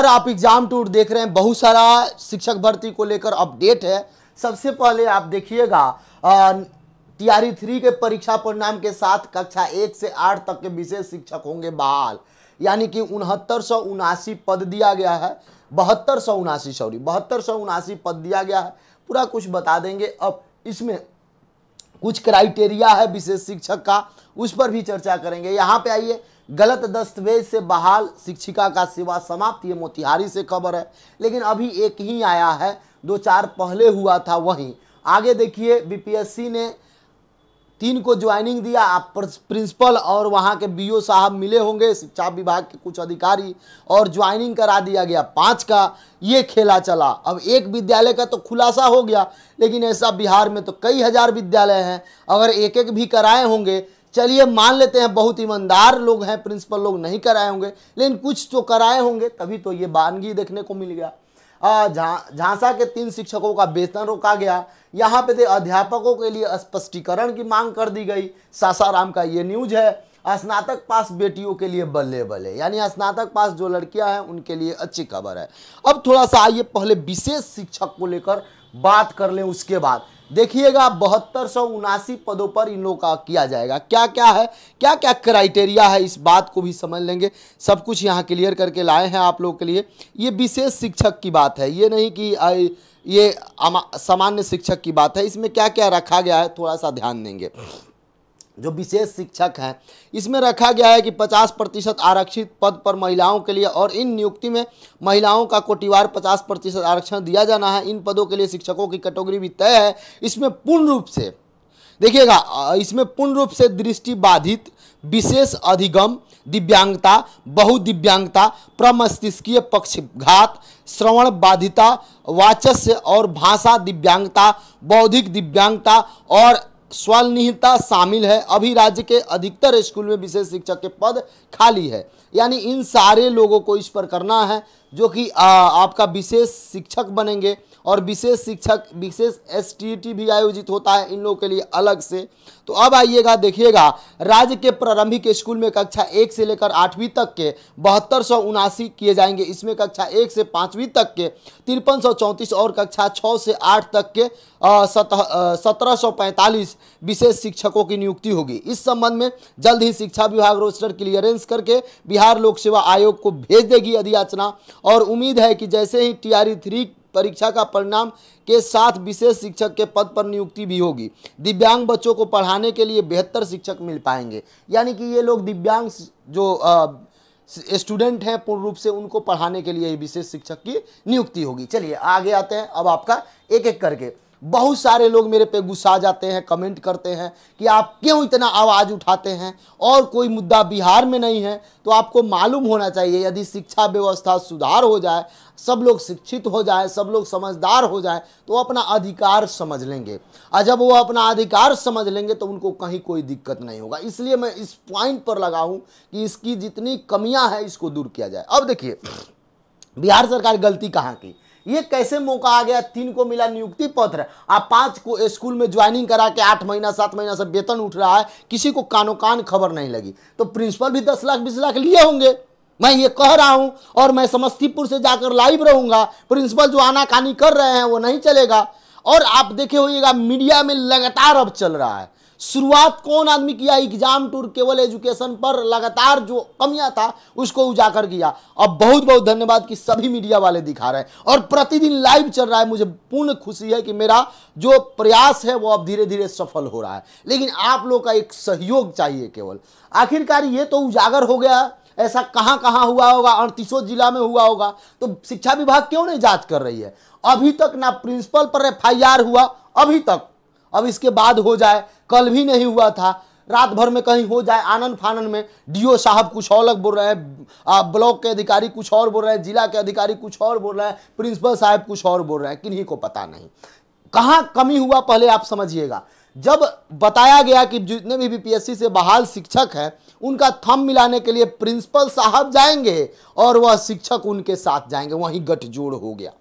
और आप exam tour देख रहे हैं बहुत सारा शिक्षक भर्ती को लेकर अपडेट है सबसे पहले आप देखिएगा टीआरई थ्री के परीक्षा परिणाम के साथ कक्षा एक से आठ तक के विशेष शिक्षक होंगे बहाल यानी कि उनहत्तर पद दिया गया है बहत्तर सौ उनासी सॉरी बहत्तर सौ उनासी पद दिया गया है पूरा कुछ बता देंगे अब इसमें कुछ क्राइटेरिया है विशेष शिक्षक का उस पर भी चर्चा करेंगे यहाँ पे आइए गलत दस्तावेज से बहाल शिक्षिका का सेवा समाप्त ये मोतिहारी से खबर है लेकिन अभी एक ही आया है दो चार पहले हुआ था वहीं आगे देखिए बीपीएससी ने तीन को ज्वाइनिंग दिया आप प्रिंसिपल और वहाँ के बीओ साहब मिले होंगे शिक्षा विभाग के कुछ अधिकारी और ज्वाइनिंग करा दिया गया पाँच का ये खेला चला अब एक विद्यालय का तो खुलासा हो गया लेकिन ऐसा बिहार में तो कई हज़ार विद्यालय हैं अगर एक एक भी कराए होंगे चलिए मान लेते हैं बहुत ईमानदार लोग हैं प्रिंसिपल लोग नहीं कराए होंगे लेकिन कुछ तो कराए होंगे तभी तो ये बानगी देखने को मिल गया झांसा जा, के तीन शिक्षकों का वेतन रोका गया यहाँ पे अध्यापकों के लिए स्पष्टीकरण की मांग कर दी गई सासाराम का ये न्यूज है स्नातक पास बेटियों के लिए बल्ले बल्ले यानी स्नातक पास जो लड़कियां हैं उनके लिए अच्छी खबर है अब थोड़ा सा आइए पहले विशेष शिक्षक को लेकर बात कर लें उसके बाद देखिएगा बहत्तर सौ उनासी पदों पर इन लोगों का किया जाएगा क्या क्या है क्या क्या क्राइटेरिया है इस बात को भी समझ लेंगे सब कुछ यहाँ क्लियर करके लाए हैं आप लोग के लिए ये विशेष शिक्षक की बात है ये नहीं कि ये सामान्य शिक्षक की बात है इसमें क्या क्या रखा गया है थोड़ा सा ध्यान देंगे जो विशेष शिक्षक हैं इसमें रखा गया है कि 50 प्रतिशत आरक्षित पद पर महिलाओं के लिए और इन नियुक्ति में महिलाओं का कोटिवार 50 प्रतिशत आरक्षण दिया जाना है इन पदों के लिए शिक्षकों की कैटेगरी भी तय है इसमें पूर्ण रूप से देखिएगा इसमें पूर्ण रूप से दृष्टि बाधित विशेष अधिगम दिव्यांगता बहुदिव्यांगता प्रमस्तिष्कीय पक्षघात श्रवण बाधिता वाचस्य और भाषा दिव्यांगता बौद्धिक दिव्यांगता और स्वनिहिता शामिल है अभी राज्य के अधिकतर स्कूल में विशेष शिक्षक के पद खाली है यानी इन सारे लोगों को इस पर करना है जो कि आपका विशेष शिक्षक बनेंगे और विशेष शिक्षक विशेष एस भी आयोजित होता है इन लोगों के लिए अलग से तो अब आइएगा देखिएगा राज्य के प्रारंभिक स्कूल में कक्षा एक से लेकर आठवीं तक के बहत्तर किए जाएंगे इसमें कक्षा एक से पाँचवीं तक के तिरपन और कक्षा छः से आठ तक के सत्रह विशेष शिक्षकों की नियुक्ति होगी इस संबंध में जल्द ही शिक्षा विभाग रोस्टर क्लियरेंस करके बिहार लोक सेवा आयोग को भेज देगी अधियाचना और उम्मीद है कि जैसे ही टी आर थ्री परीक्षा का परिणाम के साथ विशेष शिक्षक के पद पर नियुक्ति भी होगी दिव्यांग बच्चों को पढ़ाने के लिए बेहतर शिक्षक मिल पाएंगे यानी कि ये लोग दिव्यांग जो स्टूडेंट हैं पूर्ण रूप से उनको पढ़ाने के लिए विशेष शिक्षक की नियुक्ति होगी चलिए आगे आते हैं अब आपका एक एक करके बहुत सारे लोग मेरे पे गुस्सा जाते हैं कमेंट करते हैं कि आप क्यों इतना आवाज़ उठाते हैं और कोई मुद्दा बिहार में नहीं है तो आपको मालूम होना चाहिए यदि शिक्षा व्यवस्था सुधार हो जाए सब लोग शिक्षित हो जाए सब लोग समझदार हो जाए तो अपना अधिकार समझ लेंगे और जब वो अपना अधिकार समझ लेंगे तो उनको कहीं कोई दिक्कत नहीं होगा इसलिए मैं इस पॉइंट पर लगा हूँ कि इसकी जितनी कमियाँ हैं इसको दूर किया जाए अब देखिए बिहार सरकार गलती कहाँ की ये कैसे मौका आ गया तीन को मिला नियुक्ति पत्र आप पांच को स्कूल में ज्वाइनिंग करा के आठ महीना सात महीना से वेतन उठ रहा है किसी को कानो कान खबर नहीं लगी तो प्रिंसिपल भी दस लाख बीस लाख लिए होंगे मैं ये कह रहा हूं और मैं समस्तीपुर से जाकर लाइव रहूंगा प्रिंसिपल जो आनाकानी कर रहे हैं वो नहीं चलेगा और आप देखे होइएगा मीडिया में लगातार अब चल रहा है शुरुआत कौन आदमी किया एग्जाम टूर केवल एजुकेशन पर लगातार जो कमियां था उसको उजागर किया अब बहुत बहुत धन्यवाद कि सभी मीडिया वाले दिखा रहे हैं और प्रतिदिन लाइव चल रहा है मुझे पूर्ण खुशी है कि मेरा जो प्रयास है वो अब धीरे धीरे सफल हो रहा है लेकिन आप लोग का एक सहयोग चाहिए केवल आखिरकार ये तो उजागर हो गया ऐसा कहाँ कहाँ हुआ होगा अड़तीसों जिला में हुआ होगा तो शिक्षा विभाग क्यों नहीं जांच कर रही है अभी तक ना प्रिंसिपल पर एफ हुआ अभी तक अब इसके बाद हो जाए कल भी नहीं हुआ था रात भर में कहीं हो जाए आनंद फानन में डीओ साहब कुछ और बोल रहे हैं ब्लॉक के अधिकारी कुछ और बोल रहे हैं जिला के अधिकारी कुछ और बोल रहे हैं प्रिंसिपल साहब कुछ और बोल रहे हैं किन्हीं को पता नहीं कहाँ कमी हुआ पहले आप समझिएगा जब बताया गया कि जितने भी बीपीएससी से बहाल शिक्षक हैं उनका थम मिलाने के लिए प्रिंसिपल साहब जाएंगे और वह शिक्षक उनके साथ जाएंगे वहीं गठजोड़ हो गया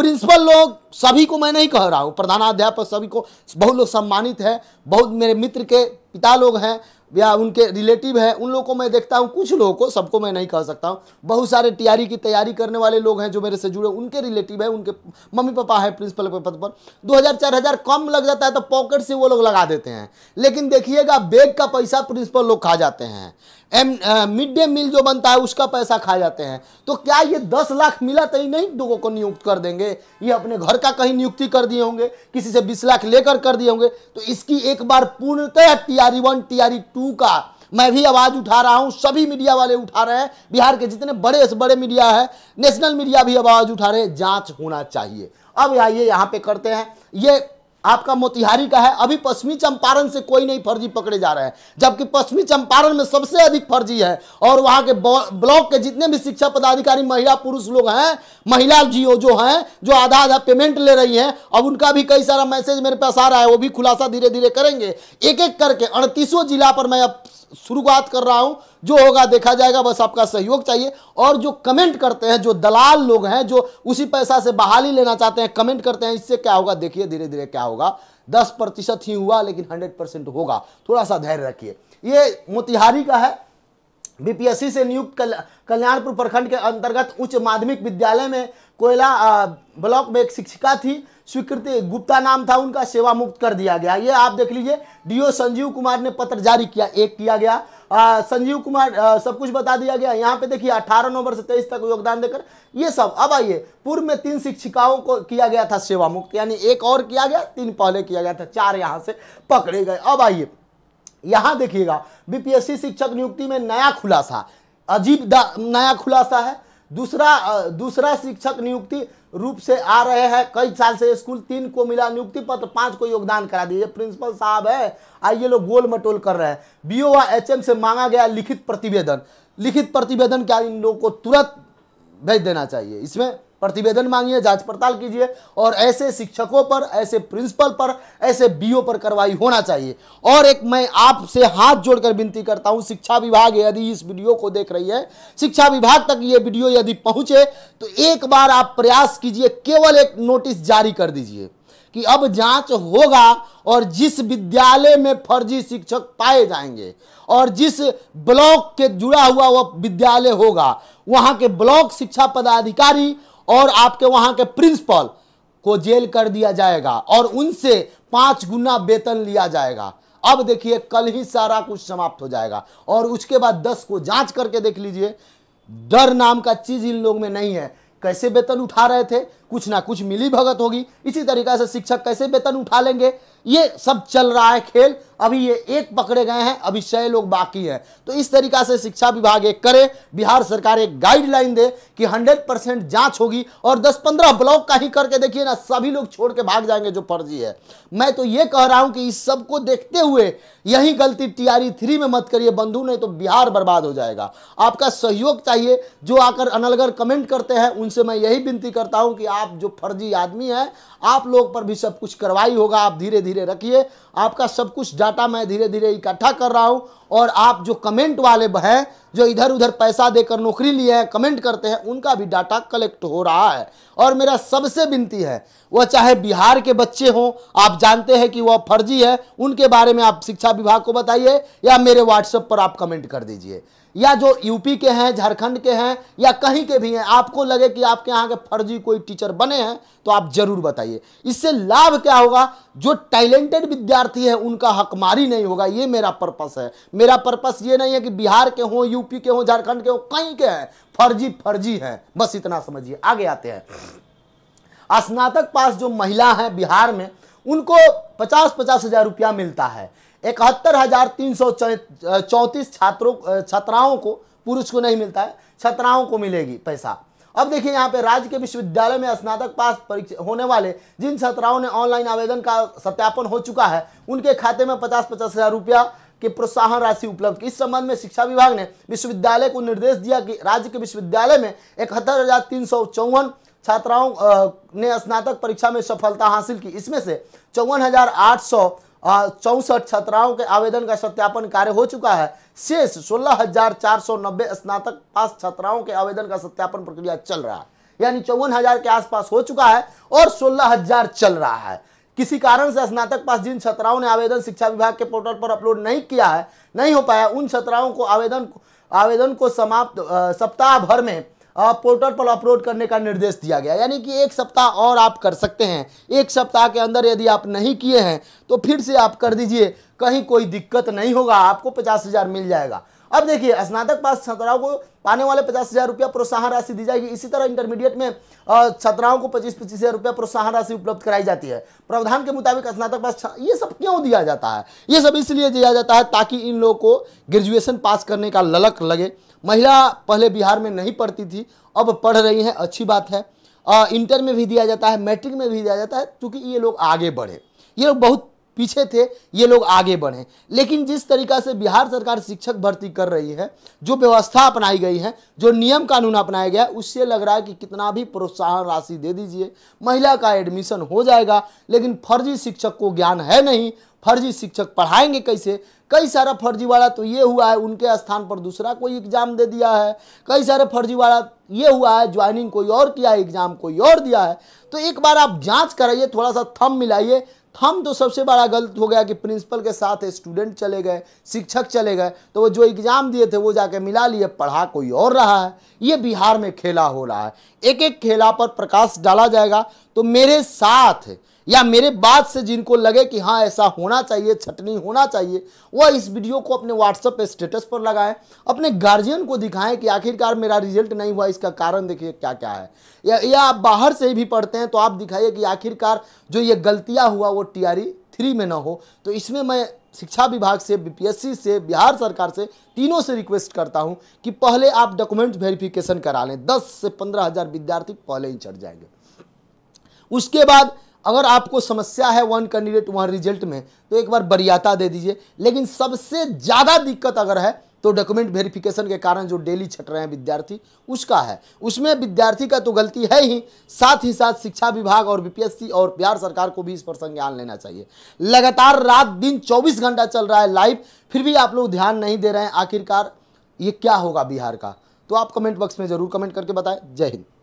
प्रिंसिपल लोग सभी को मैं नहीं कह रहा हूँ प्रधानाध्यापक सभी को बहुत लोग सम्मानित है बहुत मेरे मित्र के पिता लोग हैं या उनके रिलेटिव हैं उन लोगों को मैं देखता हूँ कुछ लोगों को सबको मैं नहीं कह सकता हूँ बहुत सारे तैयारी की तैयारी करने वाले लोग हैं जो मेरे से जुड़े उनके रिलेटिव है उनके मम्मी पापा हैं प्रिंसिपल के पद पर दो हज़ार चार हज़ार कम लग जाता है तो पॉकेट से वो लोग लगा देते हैं लेकिन देखिएगा बैग का पैसा प्रिंसिपल लोग खा जाते हैं एम मिड डे मील जो बनता है उसका पैसा खा जाते हैं तो क्या ये दस लाख मिला तो नहीं लोगों को नियुक्त कर देंगे ये अपने घर का कहीं नियुक्ति कर दिए होंगे किसी से बीस लाख लेकर कर दिए होंगे तो इसकी एक बार पूर्णतः T R one T two का मैं भी आवाज़ उठा रहा हूँ सभी मीडिया वाले उठा रहे हैं बिहार के जितने बड़े से बड़े मीडिया है नेशनल मीडिया भी आवाज़ उठा रहे हैं जाँच होना चाहिए अब आइए यहाँ पे करते हैं ये आपका मोतिहारी का है अभी पश्चिमी चंपारण से कोई नहीं फर्जी पकड़े जा रहे हैं जबकि पश्चिमी चंपारण में सबसे अधिक फर्जी है और वहाँ के ब्लॉक के जितने भी शिक्षा पदाधिकारी महिला पुरुष लोग हैं महिला जीओ जो हैं जो आधा आधा पेमेंट ले रही हैं अब उनका भी कई सारा मैसेज मेरे पास आ रहा है वो भी खुलासा धीरे धीरे करेंगे एक एक करके अड़तीसों जिला पर मैं अब शुरुआत कर रहा हूँ जो होगा देखा जाएगा बस आपका सहयोग चाहिए और जो कमेंट करते हैं जो दलाल लोग हैं जो उसी पैसा से बहाली लेना चाहते हैं कमेंट करते हैं इससे क्या होगा देखिए धीरे धीरे क्या होगा दस प्रतिशत ही हुआ लेकिन हंड्रेड परसेंट होगा थोड़ा सा धैर्य रखिए ये मोतिहारी का है बीपीएससी से नियुक्त कल, कल्याणपुर प्रखंड के अंतर्गत उच्च माध्यमिक विद्यालय में कोयला ब्लॉक में एक शिक्षिका थी स्वीकृति गुप्ता नाम था उनका सेवा मुक्त कर दिया गया ये आप देख लीजिए डीओ संजीव कुमार ने पत्र जारी किया एक किया गया आ, संजीव कुमार आ, सब कुछ बता दिया गया यहाँ पे देखिए 18 नवंबर से 23 तक योगदान देकर ये सब अब आइए पूर्व में तीन शिक्षिकाओं को किया गया था सेवा मुक्त यानी एक और किया गया तीन पहले किया गया था चार यहाँ से पकड़े गए अब आइए यहाँ देखिएगा बीपीएससी शिक्षक नियुक्ति में नया खुलासा अजीब नया खुलासा है दूसरा दूसरा शिक्षक नियुक्ति रूप से आ रहे हैं कई साल से स्कूल तीन को मिला नियुक्ति पत्र पाँच को योगदान करा दिए प्रिंसिपल साहब है आइए लोग गोल मटोल कर रहे हैं बीओ व एम से मांगा गया लिखित प्रतिवेदन लिखित प्रतिवेदन क्या इन लोगों को तुरंत भेज देना चाहिए इसमें प्रतिवेदन मांगिए जांच पड़ताल कीजिए और ऐसे शिक्षकों पर ऐसे प्रिंसिपल पर ऐसे बीओ पर कार्रवाई होना चाहिए और एक मैं आपसे हाथ जोड़कर विनती करता हूँ शिक्षा विभाग यदि इस वीडियो को देख रही है शिक्षा विभाग तक ये वीडियो यदि पहुंचे तो एक बार आप प्रयास कीजिए केवल एक नोटिस जारी कर दीजिए कि अब जांच होगा और जिस विद्यालय में फर्जी शिक्षक पाए जाएंगे और जिस ब्लॉक के जुड़ा हुआ वह विद्यालय होगा वहां के ब्लॉक शिक्षा पदाधिकारी और आपके वहां के प्रिंसिपल को जेल कर दिया जाएगा और उनसे पांच गुना वेतन लिया जाएगा अब देखिए कल ही सारा कुछ समाप्त हो जाएगा और उसके बाद दस को जांच करके देख लीजिए डर नाम का चीज़ इन लोग में नहीं है कैसे वेतन उठा रहे थे कुछ ना कुछ मिली भगत होगी इसी तरीके से शिक्षक कैसे वेतन उठा लेंगे ये सब चल रहा है खेल अभी ये एक पकड़े गए हैं अभी छह लोग बाकी हैं तो इस तरीका से शिक्षा विभाग एक करे बिहार सरकार एक गाइडलाइन दे कि 100 परसेंट जाँच होगी और 10-15 ब्लॉक का ही करके देखिए ना सभी लोग छोड़ के भाग जाएंगे जो फर्जी है मैं तो ये कह रहा हूं कि इस सब को देखते हुए यही गलती टीआरई थ्री में मत करिए बंधु नहीं तो बिहार बर्बाद हो जाएगा आपका सहयोग चाहिए जो आकर अनलगर कमेंट करते हैं उनसे मैं यही विनती करता हूं कि आप आप जो फर्जी आदमी हैं आप लोग पर भी सब कुछ कार्रवाई होगा आप धीरे धीरे रखिए आपका सब कुछ डाटा मैं धीरे धीरे इकट्ठा कर रहा हूँ और आप जो कमेंट वाले हैं जो इधर उधर पैसा देकर नौकरी लिए हैं कमेंट करते हैं उनका भी डाटा कलेक्ट हो रहा है और मेरा सबसे विनती है वह चाहे बिहार के बच्चे हों आप जानते हैं कि वह फर्जी है उनके बारे में आप शिक्षा विभाग को बताइए या मेरे व्हाट्सएप पर आप कमेंट कर दीजिए या जो यूपी के हैं झारखंड के हैं या कहीं के भी हैं आपको लगे कि आपके यहाँ के फर्जी कोई टीचर बने हैं तो आप जरूर बताइए इससे लाभ क्या होगा जो टैलेंटेड विद्यार्थी है उनका हकमारी नहीं होगा ये मेरा पर्पस है मेरा पर्पस ये नहीं है कि बिहार के हों यूपी के हों झारखंड के हों कहीं के हैं फर्जी फर्जी हैं बस इतना समझिए आगे आते हैं स्नातक पास जो महिला है बिहार में उनको पचास पचास हज़ार रुपया मिलता है इकहत्तर हजार तीन सौ चौंतीस छात्रों छात्राओं को पुरुष को नहीं मिलता है छात्राओं को मिलेगी पैसा अब देखिए यहाँ पे राज्य के विश्वविद्यालय में स्नातक पास परीक्षा होने वाले जिन छात्राओं ने ऑनलाइन आवेदन का सत्यापन हो चुका है उनके खाते में पचास पचास हजार रुपया के प्रोत्साहन राशि उपलब्ध इस संबंध में शिक्षा विभाग ने विश्वविद्यालय को निर्देश दिया कि राज्य के विश्वविद्यालय में इकहत्तर हजार तीन सौ चौवन छात्राओं ने स्नातक परीक्षा में सफलता हासिल की इसमें से चौवन हजार आठ सौ चौसठ छात्राओं के आवेदन का सत्यापन कार्य हो चुका है शेष सोलह चार सौ नब्बे स्नातक पास छात्राओं के आवेदन का सत्यापन प्रक्रिया चल रहा है यानी चौवन हजार के आसपास हो चुका है और सोलह हजार चल रहा है किसी कारण से स्नातक पास जिन छात्राओं ने आवेदन शिक्षा विभाग के पोर्टल पर अपलोड नहीं किया है नहीं हो पाया उन छात्राओं को आवेदन आवेदन को समाप्त सप्ताह भर में पोर्टल पर अपलोड करने का निर्देश दिया गया यानी कि एक सप्ताह और आप कर सकते हैं एक सप्ताह के अंदर यदि आप नहीं किए हैं तो फिर से आप कर दीजिए कहीं कोई दिक्कत नहीं होगा आपको पचास हज़ार मिल जाएगा अब देखिए स्नातक पास छात्राओं को पाने वाले पचास हज़ार रुपया प्रोत्साहन राशि दी जाएगी इसी तरह इंटरमीडिएट में छात्राओं को पच्चीस पच्चीस हज़ार रुपया प्रोत्साहन राशि उपलब्ध कराई जाती है प्रावधान के मुताबिक स्नातक पास ये सब क्यों दिया जाता है ये सब इसलिए दिया जाता है ताकि इन लोगों को ग्रेजुएशन पास करने का ललक लगे महिला पहले बिहार में नहीं पढ़ती थी अब पढ़ रही हैं अच्छी बात है इंटर में भी दिया जाता है मैट्रिक में भी दिया जाता है क्योंकि ये लोग आगे बढ़े ये लोग बहुत पीछे थे ये लोग आगे बढ़े लेकिन जिस तरीका से बिहार सरकार शिक्षक भर्ती कर रही है जो व्यवस्था अपनाई गई है जो नियम कानून अपनाया गया उससे लग रहा है कि कितना भी प्रोत्साहन राशि दे दीजिए महिला का एडमिशन हो जाएगा लेकिन फर्जी शिक्षक को ज्ञान है नहीं फर्जी शिक्षक पढ़ाएंगे कैसे कई सारा फर्जीवाड़ा तो ये हुआ है उनके स्थान पर दूसरा कोई एग्ज़ाम दे दिया है कई सारे फर्जीवाड़ा ये हुआ है ज्वाइनिंग कोई और किया है एग्ज़ाम कोई और दिया है तो एक बार आप जांच कराइए थोड़ा सा थम मिलाइए हम तो सबसे बड़ा गलत हो गया कि प्रिंसिपल के साथ स्टूडेंट चले गए शिक्षक चले गए तो वो जो एग्ज़ाम दिए थे वो जाके मिला लिए पढ़ा कोई और रहा है ये बिहार में खेला हो रहा है एक एक खेला पर प्रकाश डाला जाएगा तो मेरे साथ या मेरे बात से जिनको लगे कि हाँ ऐसा होना चाहिए छटनी होना चाहिए वह इस वीडियो को अपने व्हाट्सएप पर स्टेटस पर लगाएं अपने गार्जियन को दिखाएं कि आखिरकार मेरा रिजल्ट नहीं हुआ इसका कारण देखिए क्या क्या है या, या आप बाहर से भी पढ़ते हैं तो आप दिखाइए कि आखिरकार जो ये गलतियाँ हुआ वो टी आर थ्री में ना हो तो इसमें मैं शिक्षा विभाग से बीपीएससी से बिहार सरकार से तीनों से रिक्वेस्ट करता हूं कि पहले आप डॉक्यूमेंट वेरिफिकेशन करा लें दस से पंद्रह हज़ार विद्यार्थी पहले ही चढ़ जाएंगे उसके बाद अगर आपको समस्या है वन कैंडिडेट वन रिजल्ट में तो एक बार बरियाता दे दीजिए लेकिन सबसे ज़्यादा दिक्कत अगर है तो डॉक्यूमेंट वेरिफिकेशन के कारण जो डेली छट रहे हैं विद्यार्थी उसका है उसमें विद्यार्थी का तो गलती है ही साथ ही साथ शिक्षा विभाग और बीपीएससी और बिहार सरकार को भी इस पर संज्ञान लेना चाहिए लगातार रात दिन 24 घंटा चल रहा है लाइव फिर भी आप लोग ध्यान नहीं दे रहे हैं आखिरकार ये क्या होगा बिहार का तो आप कमेंट बॉक्स में ज़रूर कमेंट करके बताएं जय हिंद